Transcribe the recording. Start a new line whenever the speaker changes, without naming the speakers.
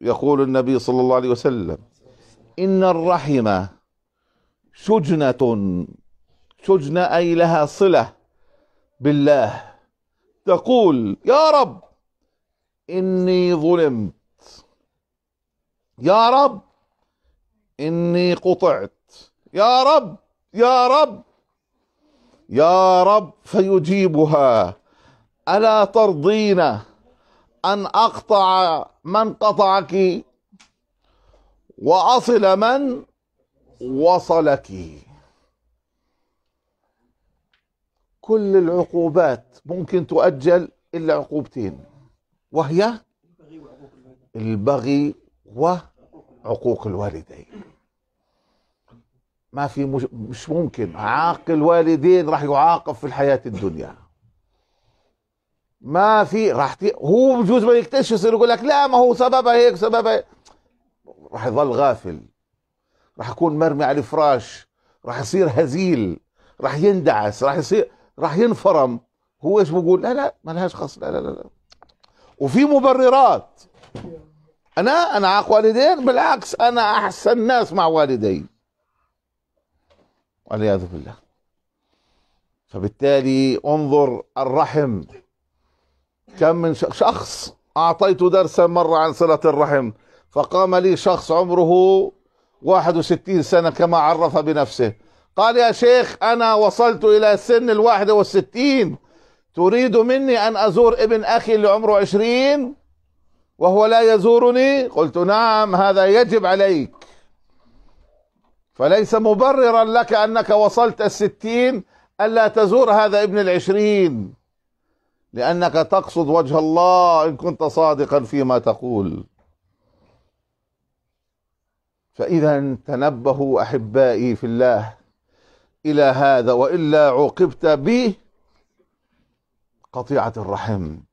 يقول النبي صلى الله عليه وسلم إن الرحم شجنة شجنة أي لها صلة بالله تقول يا رب إني ظلمت يا رب إني قطعت يا رب يا رب يا رب فيجيبها ألا ترضينا أن أقطع من قطعك وأصل من وصلك كل العقوبات ممكن تؤجل إلا عقوبتين وهي البغي وعقوق الوالدين ما في مش, مش ممكن عاق الوالدين راح يعاقب في الحياة الدنيا ما في راح هو بجوز ما يكتشف يصير يقول لك لا ما هو سببها هيك سببها هيك. راح يظل غافل راح يكون مرمي على الفراش راح يصير هزيل راح يندعس راح يصير راح ينفرم هو ايش بقول لا لا ما لهاش خص لا لا لا وفي مبررات انا انا عاق والدين بالعكس انا احسن ناس مع والدي والعياذ بالله فبالتالي انظر الرحم كم من شخص أعطيت درسا مرة عن صلة الرحم فقام لي شخص عمره 61 سنة كما عرف بنفسه قال يا شيخ أنا وصلت إلى سن ال 61 تريد مني أن أزور ابن أخي اللي عمره 20 وهو لا يزورني قلت نعم هذا يجب عليك فليس مبررا لك أنك وصلت الستين ألا تزور هذا ابن العشرين لأنك تقصد وجه الله إن كنت صادقا فيما تقول فإذا تنبهوا أحبائي في الله إلى هذا وإلا عوقبت بقطيعة الرحم